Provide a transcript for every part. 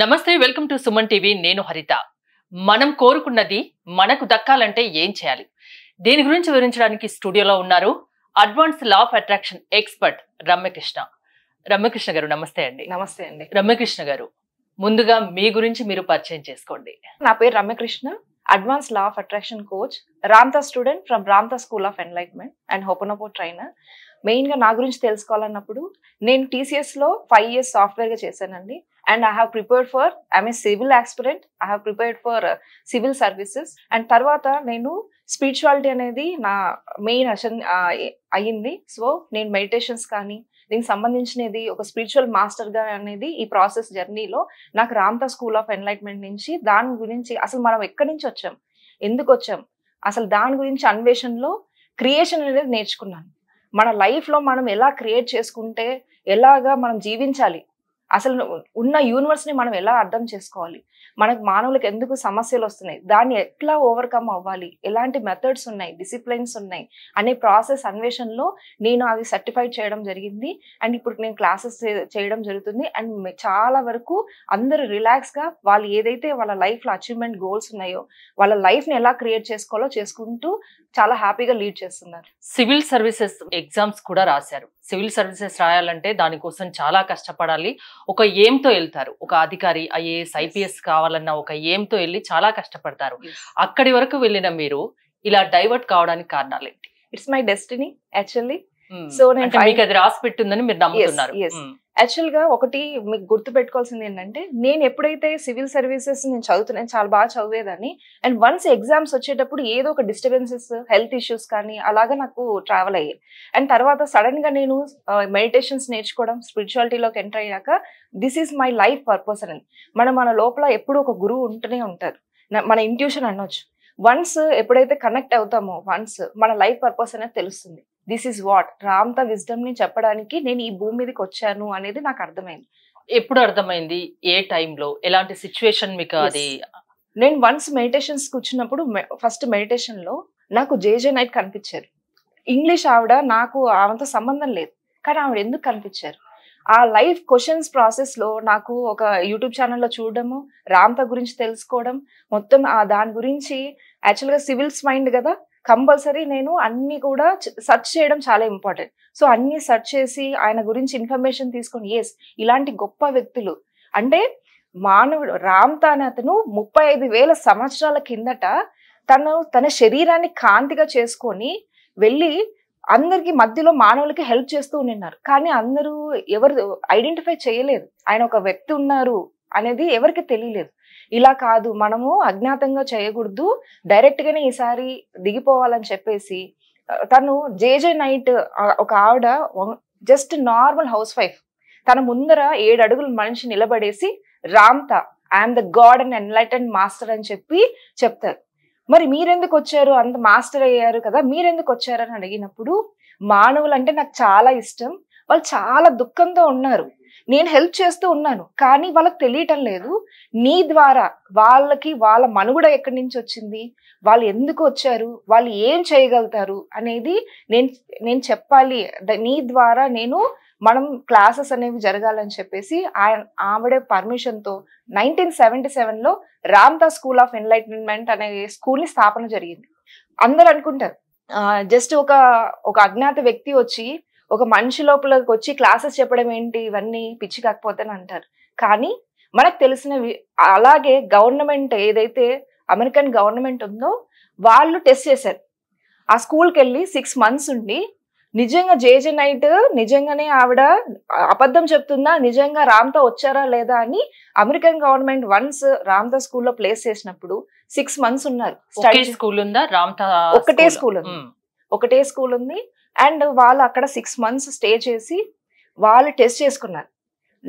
నమస్తే welcome to Suman TV నేను హరిత మనం కోరుకున్నది మనకు దక్కాలంటే ఏం చేయాలి దీని గురించి వివరించడానికి స్టూడియోలో ఉన్నారు advance law of attraction expert Ramyakrishna Ramyakrishna garu నమస్తే అండి నమస్తే అండి రమ్యకృష్ణ గారు ముందుగా మీ గురించి మీరు పరిచయం చేసుకోండి నా పేరు Ramyakrishna advance law of attraction coach Ramtha student from Ramtha school of enlightenment and hooponopono trainer మెయిన్గా నా గురించి తెలుసుకోవాలన్నప్పుడు నేను టీసీఎస్లో ఫైవ్ ఇయర్స్ సాఫ్ట్వేర్గా చేశానండి and I have prepared for I A civil aspirant I have prepared for civil services and తర్వాత నేను spirituality అనేది నా మెయిన్ అషన్ అయ్యింది సో నేను మెడిటేషన్స్ కానీ దీనికి సంబంధించినది ఒక స్పిరిచువల్ మాస్టర్గా అనేది ఈ ప్రాసెస్ జర్నీలో నాకు రామ్తా స్కూల్ ఆఫ్ ఎన్లైట్మెంట్ నుంచి దాని గురించి అసలు మనం ఎక్కడి నుంచి వచ్చాం ఎందుకు వచ్చాం అసలు దాని గురించి అన్వేషణలో క్రియేషన్ అనేది నేర్చుకున్నాను మన లైఫ్లో మనం ఎలా క్రియేట్ చేసుకుంటే ఎలాగా మనం జీవించాలి అసలు ఉన్న యూనివర్స్ని మనం ఎలా అర్థం చేసుకోవాలి మనకు మానవులకు ఎందుకు సమస్యలు వస్తున్నాయి దాన్ని ఎట్లా ఓవర్కమ్ అవ్వాలి ఎలాంటి మెథడ్స్ ఉన్నాయి డిసిప్లైన్స్ ఉన్నాయి అనే ప్రాసెస్ అన్వేషణలో నేను అవి సర్టిఫైడ్ చేయడం జరిగింది అండ్ ఇప్పుడు నేను క్లాసెస్ చేయడం జరుగుతుంది అండ్ చాలా వరకు అందరూ రిలాక్స్గా వాళ్ళు ఏదైతే వాళ్ళ లైఫ్లో అచీవ్మెంట్ గోల్స్ ఉన్నాయో వాళ్ళ లైఫ్ని ఎలా క్రియేట్ చేసుకోవాలో చేసుకుంటూ చాలా హ్యాపీగా లీడ్ చేస్తున్నారు సివిల్ సర్వీసెస్ ఎగ్జామ్స్ కూడా రాశారు సివిల్ సర్వీసెస్ రాయాలంటే దానికోసం చాలా కష్టపడాలి ఒక ఏంతో వెళ్తారు ఒక అధికారి ఐఏఎస్ ఐపీఎస్ కావాలన్న ఒక ఏంతో వెళ్ళి చాలా కష్టపడతారు అక్కడి వరకు వెళ్ళిన మీరు ఇలా డైవర్ట్ కావడానికి కారణాలు ఏంటి it's my destiny actually so నేను అది రాసి పెట్టిందని మీరు నమ్ముతున్నారు యాక్చువల్ గా ఒకటి మీకు గుర్తు పెట్టుకోవాల్సింది ఏంటంటే నేను ఎప్పుడైతే సివిల్ సర్వీసెస్ నేను చదువుతున్నాను చాలా బాగా చదివేదాన్ని అండ్ వన్స్ ఎగ్జామ్స్ వచ్చేటప్పుడు ఏదో ఒక డిస్టర్బెన్సెస్ హెల్త్ ఇష్యూస్ కానీ అలాగా నాకు ట్రావెల్ అయ్యాయి అండ్ తర్వాత సడన్ గా నేను మెడిటేషన్స్ నేర్చుకోవడం స్పిరిచువాలిటీలోకి ఎంటర్ అయ్యాక this is my life purpose అని మనం మన లోపల ఎప్పుడు ఒక గురువు ఉంటూనే ఉంటారు మన ఇంట్యూషన్ అనొచ్చు వన్స్ ఎప్పుడైతే కనెక్ట్ అవుతామో వన్స్ మన లైఫ్ పర్పస్ అనేది తెలుస్తుంది this is what Ramtha wisdom ని చెప్పడానికి నేను ఈ భూమి మీదకి వచ్చాను అనేది నాకు అర్థమైంది ఎప్పుడు అర్థమైంది ఏ టైంలో ఎలాంటి సిచ్యువేషన్ మీకు అది నేను వన్స్ మెడిటేషన్స్ కూర్చున్నప్పుడు ఫస్ట్ మెడిటేషన్ లో నాకు జేజే నైట్ కనిపించారు ఇంగ్లీష్ ఆవిడ నాకు ఆమెంత సంబంధం లేదు కానీ ఆవిడ ఎందుకు కనిపించారు ఆ లైఫ్ క్వశ్చన్స్ ప్రాసెస్ లో నాకు ఒక యూట్యూబ్ ఛానల్లో చూడడము రామ్త గురించి తెలుసుకోవడం మొత్తం ఆ దాని గురించి యాక్చువల్గా సివిల్స్ మైండ్ కదా కంపల్సరీ నేను అన్ని కూడా సెర్చ్ చేయడం చాలా ఇంపార్టెంట్ సో అన్ని సెర్చ్ చేసి ఆయన గురించి ఇన్ఫర్మేషన్ తీసుకొని ఎస్ ఇలాంటి గొప్ప వ్యక్తులు అంటే మానవుడు రామ్ తాన్ అతను ముప్పై ఐదు వేల సంవత్సరాల కిందట తను తన శరీరాన్ని కాంతిగా చేసుకొని వెళ్ళి అందరికి మధ్యలో మానవులకి హెల్ప్ చేస్తూ ఉన్నారు కానీ అందరూ ఎవరు ఐడెంటిఫై చేయలేదు ఆయన ఒక వ్యక్తి ఉన్నారు అనేది ఎవరికి తెలియలేదు ఇలా కాదు మనము అజ్ఞాతంగా చేయకూడదు డైరెక్ట్ గానే ఈసారి దిగిపోవాలని చెప్పేసి తను జేజే నైట్ ఒక ఆవిడ జస్ట్ నార్మల్ హౌస్ వైఫ్ తన ముందర ఏడు అడుగుల మనిషి నిలబడేసి Ramtha I'm the god and enlightened master అని చెప్పి చెప్తారు మరి మీరెందుకు వచ్చారు అంత మాస్టర్ అయ్యారు కదా మీరెందుకు వచ్చారు అని అడిగినప్పుడు మానవులు అంటే నాకు చాలా ఇష్టం వాళ్ళు చాలా దుఃఖంతో ఉన్నారు నేను హెల్ప్ చేస్తూ ఉన్నాను కానీ వాళ్ళకి తెలియటం లేదు నీ ద్వారా వాళ్ళకి వాళ్ళ మనుగడ ఎక్కడి నుంచి వచ్చింది వాళ్ళు ఎందుకు వచ్చారు వాళ్ళు ఏం చేయగలుగుతారు అనేది నేను నేను చెప్పాలి నీ ద్వారా నేను మనం క్లాసెస్ అనేవి జరగాలని చెప్పేసి ఆయన ఆవిడ పర్మిషన్తో నైన్టీన్ సెవెంటీ సెవెన్లో రామ్దాస్ స్కూల్ ఆఫ్ ఎన్లైటన్మెంట్ అనే స్కూల్ని స్థాపన జరిగింది అందరూ అనుకుంటారు జస్ట్ ఒక ఒక అజ్ఞాత వ్యక్తి వచ్చి ఒక మనిషి లోపలకి వచ్చి క్లాసెస్ చెప్పడం ఏంటి ఇవన్నీ పిచ్చి కాకపోతే అంటారు కానీ మనకు తెలిసినవి అలాగే గవర్నమెంట్ ఏదైతే అమెరికన్ గవర్నమెంట్ ఉందో వాళ్ళు టెస్ట్ చేశారు ఆ స్కూల్కి వెళ్ళి సిక్స్ మంత్స్ ఉండి నిజంగా జేజే నైట్ నిజంగానే ఆవిడ అబద్ధం చెప్తుందా నిజంగా రామ్తో వచ్చారా లేదా అని అమెరికన్ గవర్నమెంట్ వన్స్ రామ్తా స్కూల్లో ప్లేస్ చేసినప్పుడు సిక్స్ మంత్స్ ఉన్నారు స్టడీ స్కూల్ ఉందా రామ్తా ఒకటే స్కూల్ ఉంది ఒకటే స్కూల్ ఉంది అండ్ వాళ్ళు అక్కడ సిక్స్ మంత్స్ స్టే చేసి వాళ్ళు టెస్ట్ చేసుకున్నారు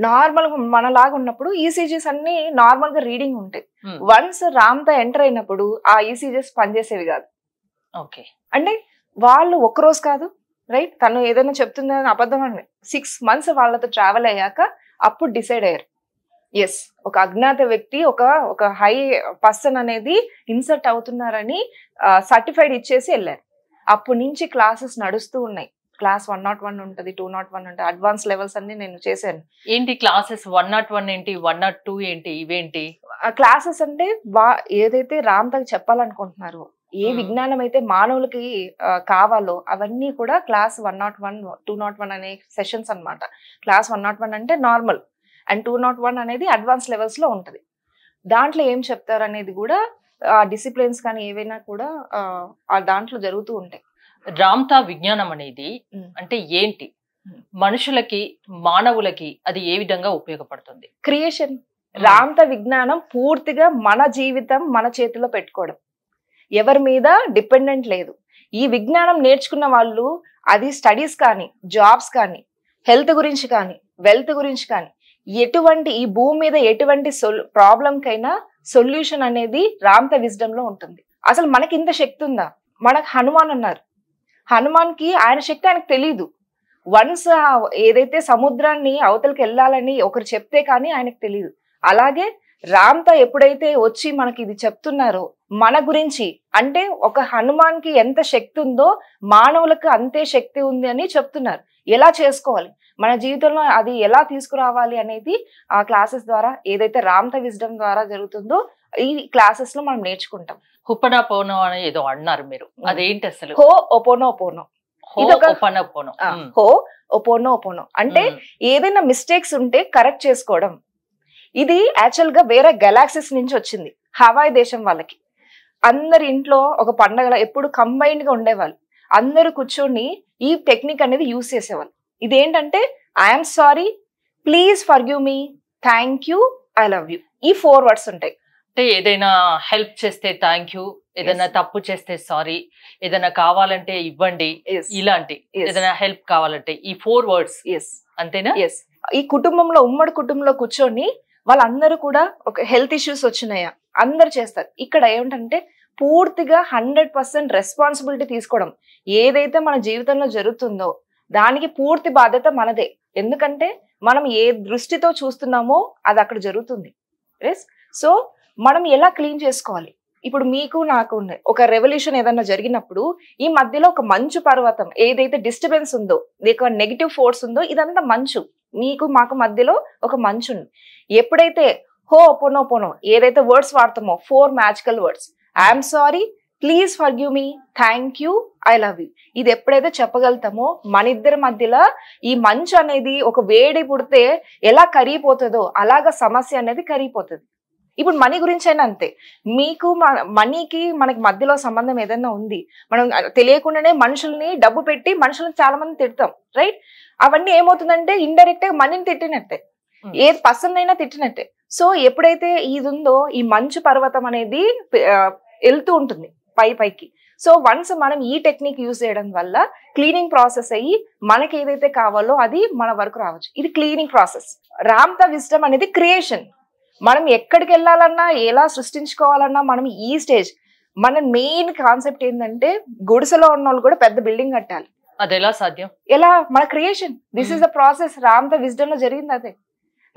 నార్మల్ మనలాగా ఉన్నప్పుడు ఈసీజీస్ e అన్ని నార్మల్ గా రీడింగ్ ఉంటాయి hmm. వన్స్ రామ్తా ఎంటర్ అయినప్పుడు ఆ ఈసీజీస్ e పనిచేసేవి కాదు ఓకే అంటే వాళ్ళు ఒక్కరోజు కాదు రైట్ తను ఏదైనా చెప్తుందని అబద్ధం అని సిక్స్ మంత్స్ వాళ్ళతో ట్రావెల్ అయ్యాక అప్పుడు డిసైడ్ అయ్యారు ఎస్ ఒక అజ్ఞాత వ్యక్తి ఒక ఒక హై పర్సన్ అనేది ఇన్సర్ట్ అవుతున్నారని సర్టిఫైడ్ ఇచ్చేసి వెళ్ళారు అప్పటి నుంచి క్లాసెస్ నడుస్తూ ఉన్నాయి క్లాస్ వన్ నాట్ వన్ ఉంటుంది టూ నాట్ వన్ ఉంటుంది అడ్వాన్స్ లెవెల్స్ అన్ని నేను చేశాను ఏంటి క్లాసెస్ వన్ నాట్ వన్ ఏంటి వన్ నాట్ టూ ఏంటి ఇవేంటి క్లాసెస్ అంటే వా ఏదైతే రామ్ తగ్గ చెప్పాలనుకుంటున్నారు ఏ విజ్ఞానం అయితే మానవులకి కావాలో అవన్నీ కూడా class one not one two not one అనే సెషన్స్ అనమాట క్లాస్ వన్ నాట్ వన్ అంటే normal and two not one అనేది అడ్వాన్స్ లెవెల్స్లో ఉంటుంది దాంట్లో ఏం చెప్తారు అనేది కూడా ఆ డిసిప్లిన్స్ కానీ ఏవైనా కూడా ఆ దాంట్లో జరుగుతూ ఉంటాయి రామ్తా విజ్ఞానం అనేది అంటే ఏంటి మనుషులకి మానవులకి అది ఏ విధంగా ఉపయోగపడుతుంది క్రియేషన్ రాంత విజ్ఞానం పూర్తిగా మన జీవితం మన చేతిలో పెట్టుకోవడం ఎవరి మీద డిపెండెంట్ లేదు ఈ విజ్ఞానం నేర్చుకున్న వాళ్ళు అది స్టడీస్ కానీ జాబ్స్ కానీ హెల్త్ గురించి కానీ వెల్త్ గురించి కానీ ఎటువంటి ఈ భూమి మీద ఎటువంటి సొల్ ప్రాబ్లంకైనా సొల్యూషన్ అనేది రామ్త విజ్డమ్లో ఉంటుంది అసలు మనకి ఇంత శక్తి ఉందా మనకు హనుమాన్ అన్నారు హనుమాన్కి ఆయన శక్తి ఆయనకు తెలియదు వన్స్ ఏదైతే సముద్రాన్ని అవతలకి వెళ్ళాలని ఒకరు చెప్తే కానీ ఆయనకు తెలియదు అలాగే రామ్తా ఎప్పుడైతే వచ్చి మనకి ఇది చెప్తున్నారో మన గురించి అంటే ఒక హనుమాన్కి ఎంత శక్తి ఉందో మానవులకు అంతే శక్తి ఉంది అని చెప్తున్నారు ఎలా చేసుకోవాలి మన జీవితంలో అది ఎలా తీసుకురావాలి అనేది ఆ క్లాసెస్ ద్వారా ఏదైతే రామ్త విజ్డమ్ ద్వారా జరుగుతుందో ఈ క్లాసెస్ లో మనం నేర్చుకుంటాం హుపనా పోనో అని ఏదో అన్నారు మీరు అదేంటి అసలు హో ఒపోనో పోనో హో ఒపోనో ఒపోనో అంటే ఏదైనా మిస్టేక్స్ ఉంటే కరెక్ట్ చేసుకోవడం ఇది యాక్చువల్ గా వేరే గెలాక్సీస్ నుంచి వచ్చింది హవాయ్ దేశం వాళ్ళకి అందరి ఇంట్లో ఒక పండగ ఎప్పుడు కంబైన్డ్ గా ఉండేవాళ్ళు అందరూ కూర్చొని ఈ టెక్నిక్ అనేది యూస్ చేసేవాళ్ళు ఇదేంటంటే I'm sorry please for you me thank you I love you ఈ ఫోర్ వర్డ్స్ ఉంటాయి అంటే ఏదైనా హెల్ప్ చేస్తే థ్యాంక్ యూ ఏదైనా తప్పు చేస్తే సారీ ఏదైనా కావాలంటే ఇవ్వండి ఇలాంటి ఏదైనా హెల్ప్ కావాలంటే ఈ ఫోర్ వర్డ్స్ ఎస్ అంతేనా ఎస్ ఈ కుటుంబంలో ఉమ్మడి కుటుంబంలో కూర్చొని వాళ్ళందరూ కూడా ఒక హెల్త్ ఇష్యూస్ వచ్చినాయా అందరు చేస్తారు ఇక్కడ ఏమిటంటే పూర్తిగా హండ్రెడ్ పర్సెంట్ రెస్పాన్సిబిలిటీ తీసుకోవడం ఏదైతే మన జీవితంలో జరుగుతుందో దానికి పూర్తి బాధ్యత మనదే ఎందుకంటే మనం ఏ దృష్టితో చూస్తున్నామో అది అక్కడ జరుగుతుంది సో మనం ఎలా క్లీన్ చేసుకోవాలి ఇప్పుడు మీకు నాకు ఉన్నాయి ఒక రెవల్యూషన్ ఏదైనా జరిగినప్పుడు ఈ మధ్యలో ఒక మంచు పర్వతం ఏదైతే డిస్టర్బెన్స్ ఉందో ఒక నెగిటివ్ ఫోర్స్ ఉందో ఇదంతా మంచు మీకు మాకు మధ్యలో ఒక మంచు ఉంది ఎప్పుడైతే హో పొనో పొనో ఏదైతే వర్డ్స్ వాడతామో four magical words I'm sorry please for me thank you I love you ఇది ఎప్పుడైతే చెప్పగలుగుతామో మన ఇద్దరి మధ్యలో ఈ మంచు అనేది ఒక వేడి పుడితే ఎలా కరిగిపోతుందో అలాగ సమస్య అనేది కరిగిపోతుంది ఇప్పుడు మనీ గురించి అయినా అంతే మీకు మనీకి మనకి మధ్యలో సంబంధం ఏదైనా ఉంది మనం తెలియకుండానే మనుషుల్ని డబ్బు పెట్టి మనుషులను చాలా మంది తిడతాం రైట్ అవన్నీ ఏమవుతుందంటే ఇండైరెక్ట్ గా మనీని తిట్టినట్టే ఏ పర్సన్ అయినా తిట్టినట్టే సో ఎప్పుడైతే ఇది ఉందో ఈ మంచు పర్వతం అనేది వెళ్తూ ఉంటుంది పై పైకి సో వన్స్ మనం ఈ టెక్నిక్ యూజ్ చేయడం వల్ల క్లీనింగ్ ప్రాసెస్ అయ్యి మనకి ఏదైతే కావాలో అది మన వరకు రావచ్చు ఇది cleaning process Ramtha wisdom అనేది క్రియేషన్ మనం ఎక్కడికి వెళ్ళాలన్నా ఎలా సృష్టించుకోవాలన్నా మనం ఈ స్టేజ్ మన మెయిన్ కాన్సెప్ట్ ఏంటంటే గుడిసెలో ఉన్న వాళ్ళు కూడా పెద్ద బిల్డింగ్ కట్టాలి అది ఎలా సాధ్యం ఎలా మన creation this is the process Ramtha wisdom లో జరిగింది అదే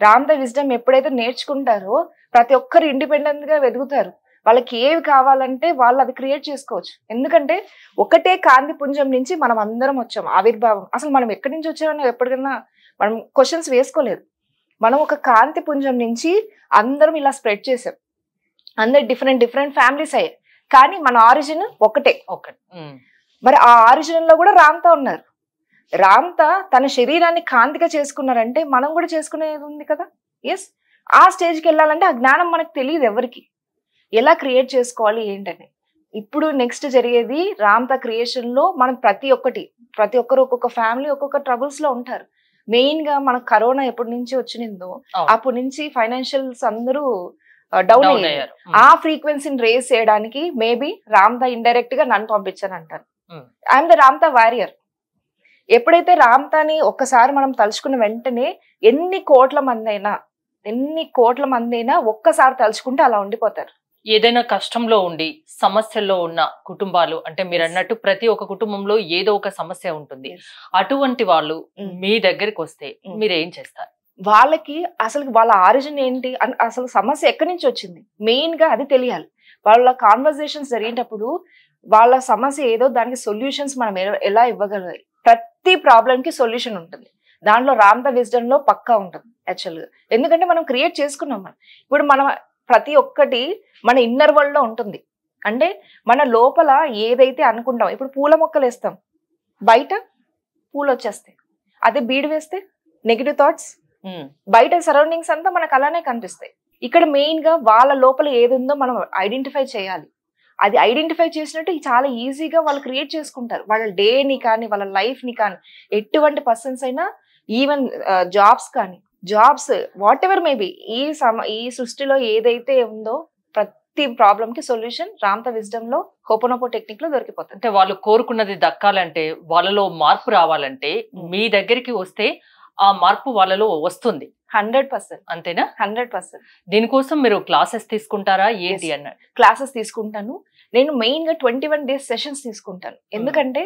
రామ్ ద విజ్డమ్ ఎప్పుడైతే నేర్చుకుంటారో ప్రతి ఒక్కరు ఇండిపెండెంట్ గా వెతుకుతారు వాళ్ళకి ఏవి కావాలంటే వాళ్ళు అవి క్రియేట్ చేసుకోవచ్చు ఎందుకంటే ఒకటే కాంతి పుంజం నుంచి మనం అందరం వచ్చాం ఆవిర్భావం అసలు మనం ఎక్కడి నుంచి వచ్చామని ఎప్పటికైనా మనం క్వశ్చన్స్ వేసుకోలేదు మనం ఒక కాంతి పుంజం నుంచి అందరం ఇలా స్ప్రెడ్ చేసాం అందరు డిఫరెంట్ డిఫరెంట్ ఫ్యామిలీస్ అయ్యాయి కానీ మన ఆరిజిన్ ఒకటే ఒకటి మరి ఆ ఆరిజిన్ లో కూడా రాంత ఉన్నారు రాంత తన శరీరాన్ని కాంతిగా చేసుకున్నారంటే మనం కూడా చేసుకునేది ఉంది కదా ఎస్ ఆ స్టేజ్కి వెళ్ళాలంటే ఆ జ్ఞానం మనకు తెలియదు ఎవరికి ఎలా క్రియేట్ చేసుకోవాలి ఏంటని ఇప్పుడు నెక్స్ట్ జరిగేది రామ్తా క్రియేషన్ లో మనం ప్రతి ఒక్కటి ప్రతి ఒక్కరు ఒక్కొక్క ఫ్యామిలీ ఒక్కొక్క ట్రబుల్స్ లో ఉంటారు మెయిన్ గా మన కరోనా ఎప్పటి నుంచి వచ్చినిందో అప్పటి నుంచి ఫైనాన్షియల్స్ అందరూ డౌన్ అయ్యారు ఆ ఫ్రీక్వెన్సీని రేస్ చేయడానికి మేబీ రామ్తా ఇండైరెక్ట్ గా నన్ను పంపించాను అంటారు ఐఎమ్ ద రామ్తా వారియర్ ఎప్పుడైతే రామ్తాని ఒక్కసారి మనం తలుచుకున్న వెంటనే ఎన్ని కోట్ల మంది అయినా ఎన్ని కోట్ల మంది అయినా ఒక్కసారి తలుచుకుంటే అలా ఉండిపోతారు ఏదైనా కష్టంలో ఉండి సమస్యల్లో ఉన్న కుటుంబాలు అంటే మీరు అన్నట్టు ప్రతి ఒక్క కుటుంబంలో ఏదో ఒక సమస్య ఉంటుంది అటువంటి వాళ్ళు mm. మీ దగ్గరికి వస్తే mm. మీరు ఏం చేస్తారు వాళ్ళకి అసలు వాళ్ళ ఆరిజిన్ ఏంటి అసలు సమస్య ఎక్కడి నుంచి వచ్చింది మెయిన్ గా అది తెలియాలి వాళ్ళ కాన్వర్జేషన్స్ జరిగేటప్పుడు వాళ్ళ సమస్య ఏదో దానికి సొల్యూషన్స్ మనం ఎలా ఇవ్వగలగాలి ప్రతి ప్రాబ్లంకి సొల్యూషన్ ఉంటుంది దాంట్లో రామ్ ద విజన్ లో పక్కా ఉంటుంది యాక్చువల్గా ఎందుకంటే మనం క్రియేట్ చేసుకున్నాం మనం ఇప్పుడు మనం ప్రతి ఒక్కటి మన ఇన్నర్ వరల్డ్ లో ఉంటుంది అంటే మన లోపల ఏదైతే అనుకుంటాం ఇప్పుడు పూల మొక్కలు వేస్తాం బయట పూలు వచ్చేస్తాయి అదే బీడు వేస్తే నెగిటివ్ థాట్స్ బయట సరౌండింగ్స్ అంతా మనకు అలానే కనిపిస్తాయి ఇక్కడ మెయిన్ గా వాళ్ళ లోపల ఏది ఉందో మనం ఐడెంటిఫై చేయాలి అది ఐడెంటిఫై చేసినట్టు చాలా ఈజీగా వాళ్ళు క్రియేట్ చేసుకుంటారు వాళ్ళ డేని కానీ వాళ్ళ లైఫ్ని కానీ ఎటువంటి పర్సన్స్ అయినా ఈవెన్ జాబ్స్ uh, కానీ జాబ్స్ వాట్ ఎవర్ మేబీ ఈ సమ ఈ సృష్టిలో ఏదైతే ఉందో ప్రతి ప్రాబ్లం కి సొల్యూషన్ రాంత విజ్డమ్ లో హోపోనోపో టెక్నిక్ లో దొరికిపోతుంది అంటే వాళ్ళు కోరుకున్నది దక్కాలంటే వాళ్ళలో మార్పు రావాలంటే మీ దగ్గరికి వస్తే ఆ మార్పు వాళ్ళలో వస్తుంది హండ్రెడ్ పర్సెంట్ అంతేనా హండ్రెడ్ పర్సెంట్ దీనికోసం మీరు క్లాసెస్ తీసుకుంటారా ఏంటి అన్న క్లాసెస్ తీసుకుంటాను నేను మెయిన్ గా ట్వంటీ వన్ డేస్ సెషన్స్ తీసుకుంటాను ఎందుకంటే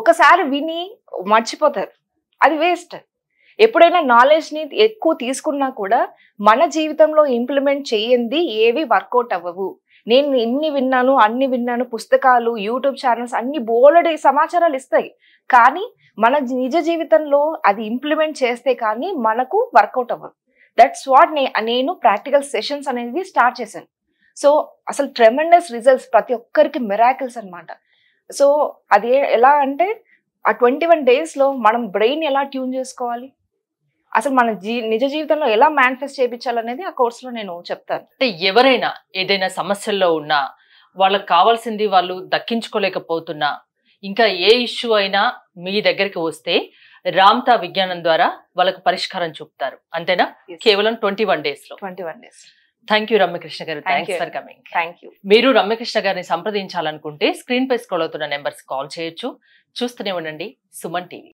ఒకసారి విని మర్చిపోతారు అది వేస్ట్ ఎప్పుడైనా నాలెడ్జ్ని ఎక్కువ తీసుకున్నా కూడా మన జీవితంలో ఇంప్లిమెంట్ చేయంది ఏవి వర్కౌట్ అవ్వవు నేను ఎన్ని విన్నాను అన్ని విన్నాను పుస్తకాలు యూట్యూబ్ ఛానల్స్ అన్ని బోలెడు సమాచారాలు ఇస్తాయి కానీ మన నిజ జీవితంలో అది ఇంప్లిమెంట్ చేస్తే కానీ మనకు వర్కౌట్ అవ్వదు దట్స్ వాట్ నేను ప్రాక్టికల్ సెషన్స్ అనేది స్టార్ట్ చేశాను సో అసలు ట్రెమెండస్ రిజల్ట్స్ ప్రతి ఒక్కరికి మిరాకిల్స్ అనమాట సో అది ఎలా అంటే ఆ ట్వంటీ వన్ డేస్లో మనం బ్రెయిన్ ఎలా ట్యూన్ చేసుకోవాలి అసలు మన జీ నిజ జీవితంలో ఎలా మేనిఫెస్ట్ చేయించాలనేది ఆ కోర్సులో నేను చెప్తాను అంటే ఎవరైనా ఏదైనా సమస్యల్లో ఉన్నా వాళ్ళకి కావాల్సింది వాళ్ళు దక్కించుకోలేకపోతున్నా ఇంకా ఏ ఇష్యూ అయినా మీ దగ్గరికి వస్తే రామ్తా విజ్ఞానం ద్వారా వాళ్ళకు పరిష్కారం చూపుతారు అంతేనా కేవలం ట్వంటీ వన్ డేస్ లో twenty one days thank you Ramyakrishna garu you for coming thank you మీరు రమ్యకృష్ణ గారిని సంప్రదించాలనుకుంటే స్క్రీన్ పై స్క్రోల్ అవుతున్న నెంబర్స్ కాల్ చేయొచ్చు చూస్తూనే ఉండండి సుమన్ టీవీ